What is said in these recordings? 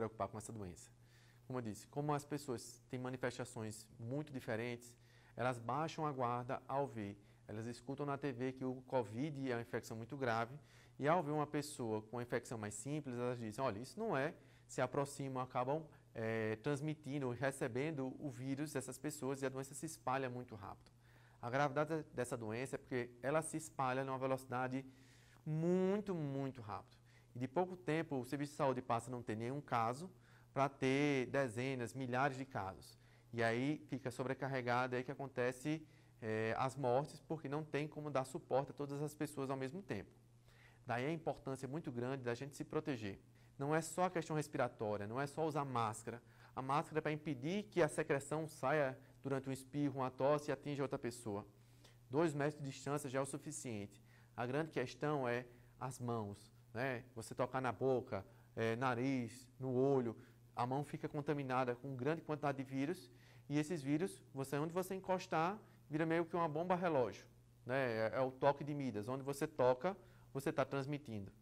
preocupar com essa doença. Como eu disse, como as pessoas têm manifestações muito diferentes, elas baixam a guarda ao ver, elas escutam na TV que o Covid é uma infecção muito grave, e ao ver uma pessoa com uma infecção mais simples, elas dizem: olha, isso não é, se aproximam, acabam é, transmitindo, recebendo o vírus dessas pessoas e a doença se espalha muito rápido. A gravidade dessa doença é porque ela se espalha numa velocidade muito, muito rápido. E de pouco tempo, o serviço de saúde passa a não ter nenhum caso para ter dezenas, milhares de casos. E aí fica sobrecarregado, é aí que acontece é, as mortes, porque não tem como dar suporte a todas as pessoas ao mesmo tempo. Daí a importância muito grande da gente se proteger. Não é só a questão respiratória, não é só usar máscara. A máscara é para impedir que a secreção saia durante um espirro, uma tosse e atinja outra pessoa. Dois metros de distância já é o suficiente. A grande questão é as mãos né? Você tocar na boca, é, nariz, no olho, a mão fica contaminada com grande quantidade de vírus e esses vírus, você onde você encostar, vira meio que uma bomba relógio, né? É, é o toque de Midas, onde você toca, você está transmitindo.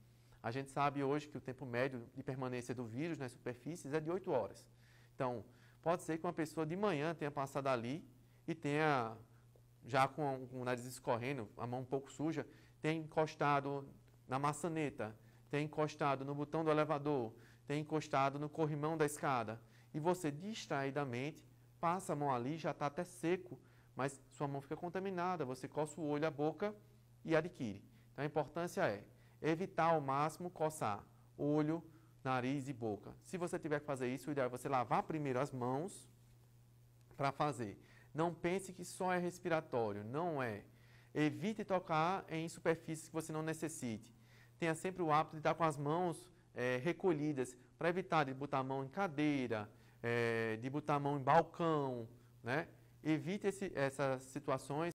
A gente sabe hoje que o tempo médio de permanência do vírus nas superfícies é de 8 horas. Então, pode ser que uma pessoa de manhã tenha passado ali e tenha, já com, com o nariz escorrendo, a mão um pouco suja, tenha encostado na maçaneta, tem encostado no botão do elevador, tem encostado no corrimão da escada. E você distraidamente passa a mão ali, já está até seco, mas sua mão fica contaminada, você coça o olho, a boca e adquire. Então a importância é evitar ao máximo coçar olho, nariz e boca. Se você tiver que fazer isso, o ideal é você lavar primeiro as mãos para fazer. Não pense que só é respiratório, não é. Evite tocar em superfícies que você não necessite. Tenha sempre o hábito de estar com as mãos é, recolhidas para evitar de botar a mão em cadeira, é, de botar a mão em balcão, né? Evite esse, essas situações.